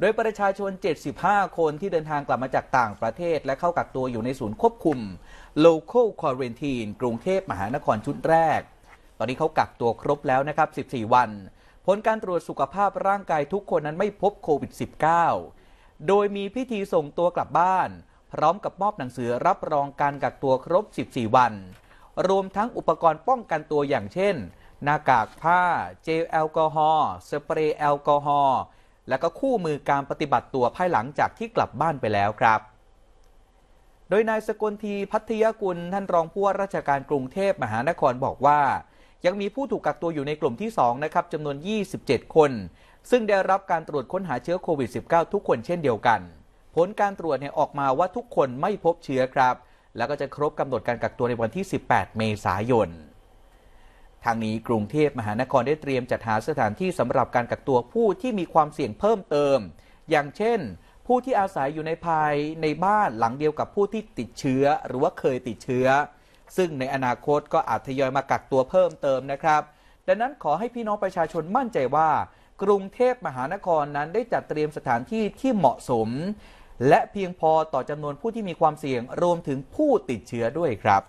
โดยประชาชน 75 คนที่เดินทางกลับมาจากต่างประเทศ และเข้ากักตัวอยู่ในศูนย์ควบคุม local quarantine กรุงเทพมหานครชุดแรก ตอนนี้เขากักตัวครบแล้วนะครับ 14 วันผลการตรวจสุขภาพร่างกายทุกคนนั้นไม่พบโควิด -19 โดยมีพิธีส่งตัวกลับบ้าน พร้อมกับมอบหนังสือรับรองการกักตัวครบ 14 วัน รวมทั้งอุปกรณ์ป้องกันตัวอย่างเช่นหน้ากากผ้า เจลแอลกอฮอล์สเปรย์แอลกอฮอล์และก็คู่มือการปฏิบัติตัวภายหลังจากที่กลับบ้านไปแล้วครับ โดยนายสกลทีพัทยกุลท่านรองผู้ว่าราชการกรุงเทพมหานครบอกว่า ยังมีผู้ถูกกักตัวอยู่ในกลุ่มที่ 2 นะครับจำนวน 27 คนซึ่งได้รับการตรวจค้นหาเชื้อโควิด -19 ทุกคนเช่นเดียวกัน ผลการตรวจเนี่ยออกมาว่าทุกคนไม่พบเชื้อครับ แล้วก็จะครบกำหนดการกักตัวในวันที่ 18 เมษายนทางนี้กรุงเทพมหานครได้เตรียมจัดหาสถานที่สำหรับการกักตัวผู้ที่มีความเสี่ยงเพิ่มเติม อย่างเช่น ผู้ที่อาศัยอยู่ในภายในบ้านหลังเดียวกับผู้ที่ติดเชื้อหรือว่าเคยติดเชื้อ ซึ่งในอนาคตก็อาจทยอยมากักตัวเพิ่มเติมนะครับ ดังนั้นขอให้พี่น้องประชาชนมั่นใจว่า กรุงเทพมหานครนั้นได้จัดเตรียมสถานที่ที่เหมาะสม และเพียงพอต่อจำนวนผู้ที่มีความเสี่ยงรวมถึงผู้ติดเชื้อด้วยครับ